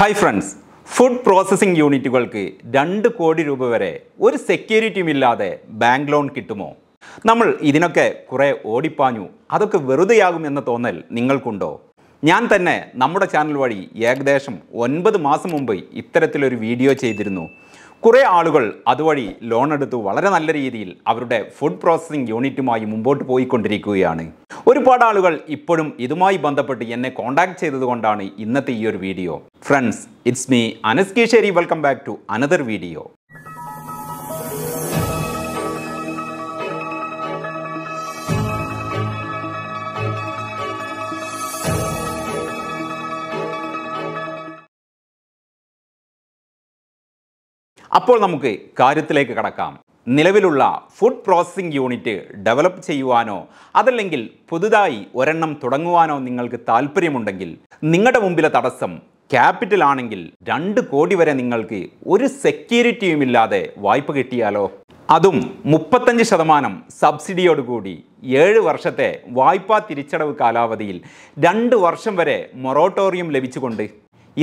hi friends food processing യൂണിറ്റുകൾക്ക് രണ്ട് കോടി രൂപ വരെ ഒരു സെക്യൂരിറ്റിയും ഇല്ലാതെ ബാങ്ക് ലോൺ കിട്ടുമോ നമ്മൾ ഇതിനൊക്കെ കുറേ ഓടിപ്പാഞ്ഞു അതൊക്കെ വെറുതെയാകും എന്ന തോന്നൽ നിങ്ങൾക്കുണ്ടോ ഞാൻ തന്നെ നമ്മുടെ ചാനൽ വഴി ഏകദേശം ഒൻപത് മാസം മുമ്പ് ഇത്തരത്തിലൊരു വീഡിയോ ചെയ്തിരുന്നു കുറേ ആളുകൾ അതുവഴി ലോൺ എടുത്ത് വളരെ നല്ല രീതിയിൽ അവരുടെ ഫുഡ് പ്രോസസ്സിംഗ് യൂണിറ്റുമായി മുമ്പോട്ട് പോയിക്കൊണ്ടിരിക്കുകയാണ് ഒരുപാട് ആളുകൾ ഇപ്പോഴും ഇതുമായി ബന്ധപ്പെട്ട് എന്നെ കോൺടാക്ട് ചെയ്തതുകൊണ്ടാണ് ഇന്നത്തെ ഈ ഒരു video friends it's me Anas Anaskeeshery welcome back to another video അപ്പോൾ നമുക്ക് കാര്യത്തിലേക്ക് കടക്കാം നിലവിലുള്ള ഫുഡ് പ്രോസസ്സിംഗ് യൂണിറ്റ് ഡെവലപ്പ് ചെയ്യുവാനോ അതല്ലെങ്കിൽ പുതുതായി ഒരെണ്ണം തുടങ്ങുവാനോ നിങ്ങൾക്ക് താല്പര്യമുണ്ടെങ്കിൽ നിങ്ങളുടെ മുമ്പിലെ തടസ്സം ക്യാപിറ്റൽ ആണെങ്കിൽ രണ്ട് കോടി വരെ നിങ്ങൾക്ക് ഒരു സെക്യൂരിറ്റിയും ഇല്ലാതെ വായ്പ കിട്ടിയാലോ അതും മുപ്പത്തഞ്ച് ശതമാനം സബ്സിഡിയോടുകൂടി ഏഴ് വർഷത്തെ വായ്പാ തിരിച്ചടവ് കാലാവധിയിൽ രണ്ട് വർഷം വരെ മൊറോട്ടോറിയം ലഭിച്ചുകൊണ്ട്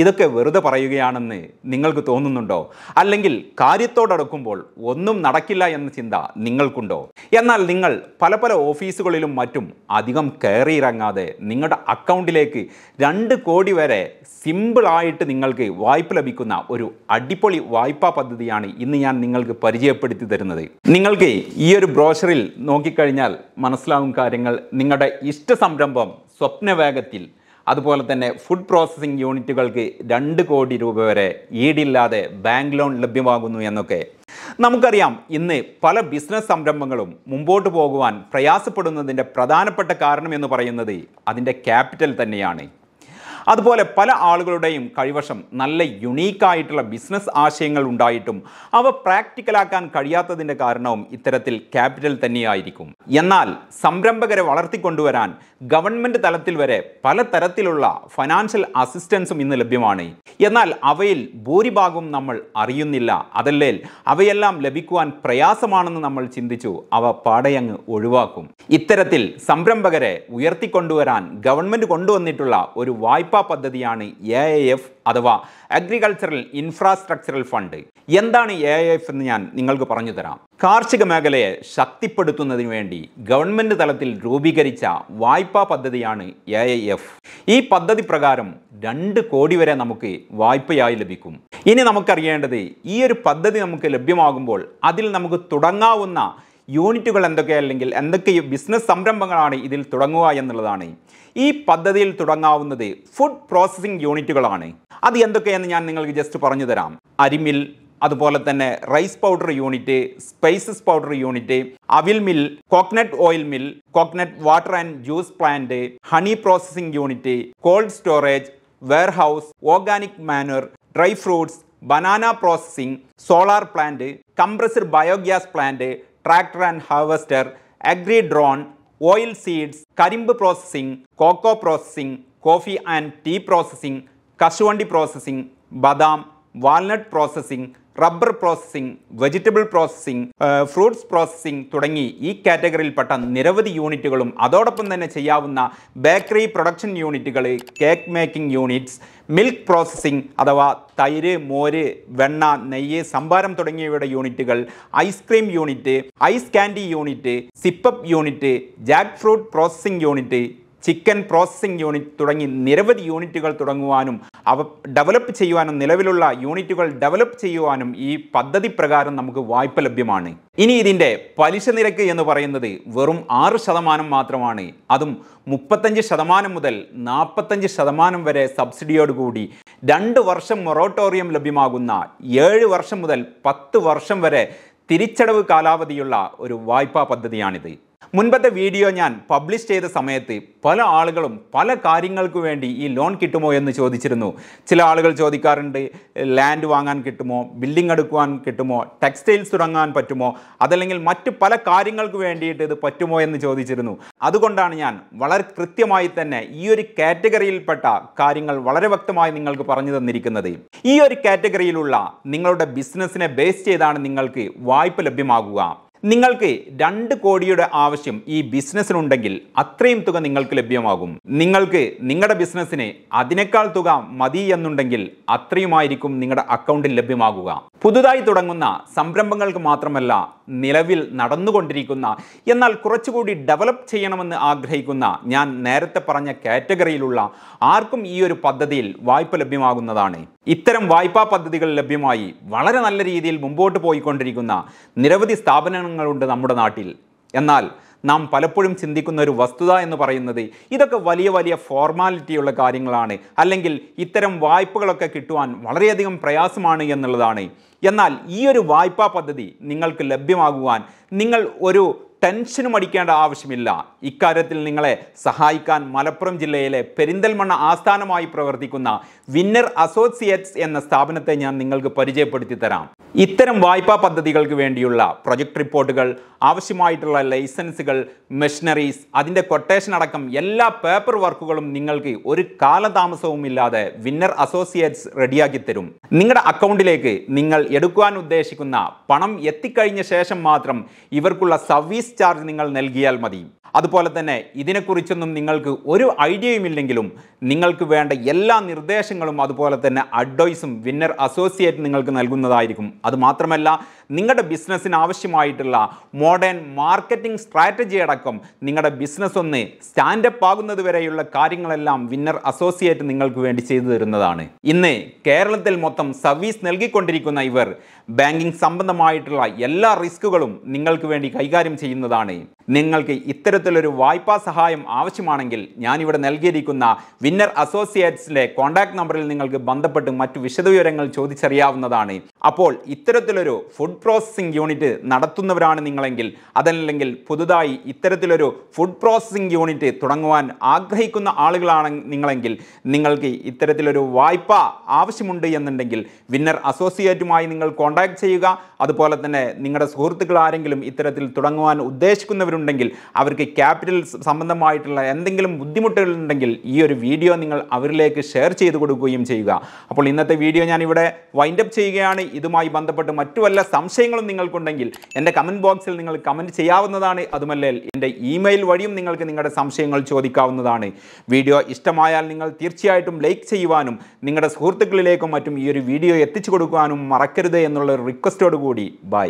ഇതൊക്കെ വെറുതെ പറയുകയാണെന്ന് നിങ്ങൾക്ക് തോന്നുന്നുണ്ടോ അല്ലെങ്കിൽ കാര്യത്തോടടുക്കുമ്പോൾ ഒന്നും നടക്കില്ല എന്ന ചിന്ത നിങ്ങൾക്കുണ്ടോ എന്നാൽ നിങ്ങൾ പല പല ഓഫീസുകളിലും മറ്റും അധികം കയറിയിറങ്ങാതെ നിങ്ങളുടെ അക്കൗണ്ടിലേക്ക് രണ്ട് കോടി വരെ സിമ്പിളായിട്ട് നിങ്ങൾക്ക് വായ്പ ലഭിക്കുന്ന ഒരു അടിപൊളി വായ്പാ പദ്ധതിയാണ് ഇന്ന് ഞാൻ നിങ്ങൾക്ക് പരിചയപ്പെടുത്തി തരുന്നത് നിങ്ങൾക്ക് ഈ ഒരു ബ്രോഷറിൽ നോക്കിക്കഴിഞ്ഞാൽ മനസ്സിലാവും കാര്യങ്ങൾ നിങ്ങളുടെ ഇഷ്ട സംരംഭം സ്വപ്നവേഗത്തിൽ അതുപോലെ തന്നെ ഫുഡ് പ്രോസസ്സിംഗ് യൂണിറ്റുകൾക്ക് രണ്ട് കോടി രൂപ വരെ ഈടില്ലാതെ ബാങ്ക് ലോൺ ലഭ്യമാകുന്നു എന്നൊക്കെ നമുക്കറിയാം ഇന്ന് പല ബിസിനസ് സംരംഭങ്ങളും മുമ്പോട്ട് പോകുവാൻ പ്രയാസപ്പെടുന്നതിൻ്റെ പ്രധാനപ്പെട്ട കാരണം എന്ന് പറയുന്നത് അതിൻ്റെ ക്യാപിറ്റൽ തന്നെയാണ് അതുപോലെ പല ആളുകളുടെയും കഴിവശം നല്ല യുണീക്കായിട്ടുള്ള ബിസിനസ് ആശയങ്ങൾ ഉണ്ടായിട്ടും അവ പ്രാക്ടിക്കലാക്കാൻ കഴിയാത്തതിൻ്റെ കാരണവും ഇത്തരത്തിൽ ക്യാപിറ്റൽ തന്നെയായിരിക്കും എന്നാൽ സംരംഭകരെ വളർത്തിക്കൊണ്ടുവരാൻ ഗവൺമെൻറ് തലത്തിൽ വരെ പല തരത്തിലുള്ള അസിസ്റ്റൻസും ഇന്ന് ലഭ്യമാണ് എന്നാൽ അവയിൽ ഭൂരിഭാഗവും നമ്മൾ അറിയുന്നില്ല അതല്ലേ അവയെല്ലാം ലഭിക്കുവാൻ പ്രയാസമാണെന്ന് നമ്മൾ ചിന്തിച്ചു അവ പാടയങ്ങ് ഒഴിവാക്കും ഇത്തരത്തിൽ സംരംഭകരെ ഉയർത്തിക്കൊണ്ടുവരാൻ ഗവൺമെൻറ് കൊണ്ടുവന്നിട്ടുള്ള ഒരു വായ്പ ഹഡപ്പ പദ്ധതിയാണ് എ എഫ് അഥവാ അഗ്രികൾച്ചറൽ ഇൻഫ്രാസ്ട്രക്ചറൽ ഫണ്ട് എന്താണ് എ എഫ് എന്ന് ഞാൻ നിങ്ങൾക്ക് പറഞ്ഞു തരാം കാർഷിക മേഖലയെ ശക്തിപ്പെടുത്തുന്നതിന് വേണ്ടി ഗവൺമെൻറ് തലത്തിൽ രൂപീകരിച്ച വായ്പാ പദ്ധതിയാണ് എ എഫ് ഈ പദ്ധതി പ്രകാരം രണ്ട് കോടി വരെ നമുക്ക് വായ്പയായി ലഭിക്കും ഇനി നമുക്കറിയേണ്ടത് ഈ ഒരു പദ്ധതി നമുക്ക് ലഭ്യമാകുമ്പോൾ അതിൽ നമുക്ക് തുടങ്ങാവുന്ന യൂണിറ്റുകൾ എന്തൊക്കെ അല്ലെങ്കിൽ എന്തൊക്കെ ബിസിനസ് സംരംഭങ്ങളാണ് ഇതിൽ തുടങ്ങുക എന്നുള്ളതാണ് ഈ പദ്ധതിയിൽ തുടങ്ങാവുന്നത് ഫുഡ് പ്രോസസ്സിംഗ് യൂണിറ്റുകളാണ് അത് എന്തൊക്കെയെന്ന് ഞാൻ നിങ്ങൾക്ക് ജസ്റ്റ് പറഞ്ഞു തരാം അരിമിൽ അതുപോലെ തന്നെ rice powder unit spices powder unit അവിൽ mill coconut oil mill coconut water and juice plant honey processing unit cold storage warehouse organic manure dry fruits banana processing solar plant compressor biogas plant tractor and harvester, agri-drone, oil seeds, karimbu processing, cocoa processing, coffee and tea processing, kasuandi processing, badam, walnut processing rubber processing vegetable processing fruits processing തുടങ്ങി ഈ കാറ്റഗറിയിൽപ്പെട്ട നിരവധി യൂണിറ്റുകളും അതോടൊപ്പം തന്നെ ചെയ്യാവുന്ന bakery production യൂണിറ്റുകൾ cake making units milk processing അഥവാ തൈര് മോര് വെണ്ണ നെയ്യ് സംഭാരം തുടങ്ങിയവയുടെ യൂണിറ്റുകൾ ice cream unit ice candy unit sipup unit jackfruit processing unit chicken processing unit തുടങ്ങി നിരവധി യൂണിറ്റുകൾ തുടങ്ങുവാനും അവ ഡെവലപ്പ് ചെയ്യുവാനും നിലവിലുള്ള യൂണിറ്റുകൾ ഡെവലപ്പ് ചെയ്യുവാനും ഈ പദ്ധതി പ്രകാരം നമുക്ക് വായ്പ ലഭ്യമാണ് ഇനി ഇതിൻ്റെ പലിശ നിരക്ക് എന്ന് പറയുന്നത് വെറും ആറ് ശതമാനം മാത്രമാണ് അതും മുപ്പത്തഞ്ച് ശതമാനം മുതൽ നാൽപ്പത്തഞ്ച് ശതമാനം വരെ സബ്സിഡിയോടുകൂടി രണ്ട് വർഷം മൊറോട്ടോറിയം ലഭ്യമാകുന്ന ഏഴ് വർഷം മുതൽ പത്ത് വർഷം വരെ തിരിച്ചടവ് കാലാവധിയുള്ള ഒരു വായ്പാ പദ്ധതിയാണിത് മുൻപത്തെ വീഡിയോ ഞാൻ പബ്ലിഷ് ചെയ്ത സമയത്ത് പല ആളുകളും പല കാര്യങ്ങൾക്ക് വേണ്ടി ഈ ലോൺ കിട്ടുമോ എന്ന് ചോദിച്ചിരുന്നു ചില ആളുകൾ ചോദിക്കാറുണ്ട് ലാൻഡ് വാങ്ങാൻ കിട്ടുമോ ബിൽഡിംഗ് എടുക്കുവാൻ കിട്ടുമോ ടെക്സ്റ്റൈൽസ് തുടങ്ങാൻ പറ്റുമോ അതല്ലെങ്കിൽ മറ്റ് പല കാര്യങ്ങൾക്ക് വേണ്ടിയിട്ട് ഇത് പറ്റുമോ എന്ന് ചോദിച്ചിരുന്നു അതുകൊണ്ടാണ് ഞാൻ വളരെ കൃത്യമായി തന്നെ ഈ ഒരു കാറ്റഗറിയിൽപ്പെട്ട കാര്യങ്ങൾ വളരെ വ്യക്തമായി നിങ്ങൾക്ക് പറഞ്ഞു തന്നിരിക്കുന്നത് ഈ ഒരു കാറ്റഗറിയിലുള്ള നിങ്ങളുടെ ബിസിനസ്സിനെ ബേസ് ചെയ്താണ് നിങ്ങൾക്ക് വായ്പ ലഭ്യമാകുക നിങ്ങൾക്ക് രണ്ട് കോടിയുടെ ആവശ്യം ഈ ബിസിനസ്സിനുണ്ടെങ്കിൽ അത്രയും തുക നിങ്ങൾക്ക് ലഭ്യമാകും നിങ്ങൾക്ക് നിങ്ങളുടെ ബിസിനസ്സിന് അതിനേക്കാൾ തുക മതി എന്നുണ്ടെങ്കിൽ അത്രയുമായിരിക്കും നിങ്ങളുടെ അക്കൗണ്ടിൽ ലഭ്യമാകുക പുതുതായി തുടങ്ങുന്ന സംരംഭങ്ങൾക്ക് മാത്രമല്ല നിലവിൽ നടന്നുകൊണ്ടിരിക്കുന്ന എന്നാൽ കുറച്ചുകൂടി ഡെവലപ്പ് ചെയ്യണമെന്ന് ആഗ്രഹിക്കുന്ന ഞാൻ നേരത്തെ പറഞ്ഞ കാറ്റഗറിയിലുള്ള ആർക്കും ഈ ഒരു പദ്ധതിയിൽ വായ്പ ലഭ്യമാകുന്നതാണ് ഇത്തരം വായ്പാ പദ്ധതികൾ ലഭ്യമായി വളരെ നല്ല രീതിയിൽ മുമ്പോട്ട് പോയിക്കൊണ്ടിരിക്കുന്ന നിരവധി സ്ഥാപനങ്ങൾ ഉണ്ട് നമ്മുടെ നാട്ടിൽ എന്നാൽ നാം പലപ്പോഴും ചിന്തിക്കുന്ന ഒരു വസ്തുത എന്ന് പറയുന്നത് ഇതൊക്കെ വലിയ വലിയ ഫോർമാലിറ്റിയുള്ള കാര്യങ്ങളാണ് അല്ലെങ്കിൽ ഇത്തരം വായ്പകളൊക്കെ കിട്ടുവാൻ വളരെയധികം പ്രയാസമാണ് എന്നുള്ളതാണ് എന്നാൽ ഈ ഒരു വായ്പാ പദ്ധതി നിങ്ങൾക്ക് ലഭ്യമാകുവാൻ നിങ്ങൾ ഒരു ടെൻഷനും അടിക്കേണ്ട ആവശ്യമില്ല ഇക്കാര്യത്തിൽ നിങ്ങളെ സഹായിക്കാൻ മലപ്പുറം ജില്ലയിലെ പെരിന്തൽമണ്ണ ആസ്ഥാനമായി പ്രവർത്തിക്കുന്ന വിന്നർ അസോസിയേറ്റ്സ് എന്ന സ്ഥാപനത്തെ ഞാൻ നിങ്ങൾക്ക് പരിചയപ്പെടുത്തി തരാം ഇത്തരം വായ്പാ പദ്ധതികൾക്ക് വേണ്ടിയുള്ള പ്രൊജക്ട് റിപ്പോർട്ടുകൾ ആവശ്യമായിട്ടുള്ള ലൈസൻസുകൾ മെഷീനറീസ് അതിൻ്റെ കൊട്ടേഷൻ അടക്കം എല്ലാ പേപ്പർ വർക്കുകളും നിങ്ങൾക്ക് ഒരു കാലതാമസവും ഇല്ലാതെ വിന്നർ അസോസിയേറ്റ്സ് റെഡിയാക്കി തരും നിങ്ങളുടെ അക്കൗണ്ടിലേക്ക് നിങ്ങൾ എടുക്കുവാൻ ഉദ്ദേശിക്കുന്ന പണം എത്തിക്കഴിഞ്ഞ ശേഷം മാത്രം ഇവർക്കുള്ള സർവീസ് സർവീസ് ചാർജ് നിങ്ങൾ നൽകിയാൽ മതി അതുപോലെ തന്നെ ഇതിനെക്കുറിച്ചൊന്നും നിങ്ങൾക്ക് ഒരു ഐഡിയയുമില്ലെങ്കിലും നിങ്ങൾക്ക് വേണ്ട എല്ലാ നിർദ്ദേശങ്ങളും അതുപോലെ തന്നെ അഡ്വൈസും വിന്നർ അസോസിയേറ്റ് നിങ്ങൾക്ക് നൽകുന്നതായിരിക്കും അതുമാത്രമല്ല നിങ്ങളുടെ ബിസിനസ്സിന് ആവശ്യമായിട്ടുള്ള മോഡേൺ മാർക്കറ്റിംഗ് സ്ട്രാറ്റജി അടക്കം നിങ്ങളുടെ ബിസിനസ് ഒന്ന് സ്റ്റാൻഡപ്പ് ആകുന്നത് വരെയുള്ള കാര്യങ്ങളെല്ലാം വിന്നർ അസോസിയേറ്റ് നിങ്ങൾക്ക് വേണ്ടി ചെയ്തു തരുന്നതാണ് ഇന്ന് കേരളത്തിൽ മൊത്തം സർവീസ് നൽകിക്കൊണ്ടിരിക്കുന്ന ഇവർ ബാങ്കിംഗ് സംബന്ധമായിട്ടുള്ള എല്ലാ റിസ്കുകളും നിങ്ങൾക്ക് വേണ്ടി കൈകാര്യം ചെയ്യുന്നതാണ് നിങ്ങൾക്ക് ഇത്തരത്തിലൊരു വായ്പാ സഹായം ആവശ്യമാണെങ്കിൽ ഞാനിവിടെ നൽകിയിരിക്കുന്ന വിന്നർ അസോസിയേറ്റ്സിലെ കോൺടാക്ട് നമ്പറിൽ നിങ്ങൾക്ക് ബന്ധപ്പെട്ട് മറ്റു വിശദവിവരങ്ങൾ ചോദിച്ചറിയാവുന്നതാണ് അപ്പോൾ ഇത്തരത്തിലൊരു ഫുഡ് പ്രോസസ്സിംഗ് യൂണിറ്റ് നടത്തുന്നവരാണ് നിങ്ങളെങ്കിൽ അതല്ലെങ്കിൽ പുതുതായി ഇത്തരത്തിലൊരു ഫുഡ് പ്രോസസ്സിംഗ് യൂണിറ്റ് തുടങ്ങുവാൻ ആഗ്രഹിക്കുന്ന ആളുകളാണ് നിങ്ങളെങ്കിൽ നിങ്ങൾക്ക് ഇത്തരത്തിലൊരു വായ്പ ആവശ്യമുണ്ട് എന്നുണ്ടെങ്കിൽ വിന്നർ അസോസിയേറ്റുമായി നിങ്ങൾ കോൺടാക്ട് ചെയ്യുക അതുപോലെ തന്നെ നിങ്ങളുടെ സുഹൃത്തുക്കൾ ആരെങ്കിലും ഇത്തരത്തിൽ തുടങ്ങുവാൻ ഉദ്ദേശിക്കുന്നവർ ഉണ്ടെങ്കിൽ അവർക്ക് ക്യാപിറ്റൽ സംബന്ധമായിട്ടുള്ള എന്തെങ്കിലും ബുദ്ധിമുട്ടുകളുണ്ടെങ്കിൽ ഈ ഒരു വീഡിയോ നിങ്ങൾ അവരിലേക്ക് ഷെയർ ചെയ്ത് കൊടുക്കുകയും ചെയ്യുക അപ്പോൾ ഇന്നത്തെ വീഡിയോ ഞാൻ ഇവിടെ അപ്പ് ചെയ്യുകയാണ് ഇതുമായി ബന്ധപ്പെട്ട് മറ്റു വല്ല സംശയങ്ങളും നിങ്ങൾക്കുണ്ടെങ്കിൽ എൻ്റെ കമൻറ്റ് ബോക്സിൽ നിങ്ങൾ കമൻറ്റ് ചെയ്യാവുന്നതാണ് അതുമല്ലേ എൻ്റെ ഇമെയിൽ വഴിയും നിങ്ങൾക്ക് നിങ്ങളുടെ സംശയങ്ങൾ ചോദിക്കാവുന്നതാണ് വീഡിയോ ഇഷ്ടമായാൽ നിങ്ങൾ തീർച്ചയായിട്ടും ലൈക്ക് ചെയ്യുവാനും നിങ്ങളുടെ സുഹൃത്തുക്കളിലേക്കും മറ്റും ഈ ഒരു വീഡിയോ എത്തിച്ചു കൊടുക്കുവാനും മറക്കരുത് എന്നുള്ള റിക്വസ്റ്റോട് കൂടി ബൈ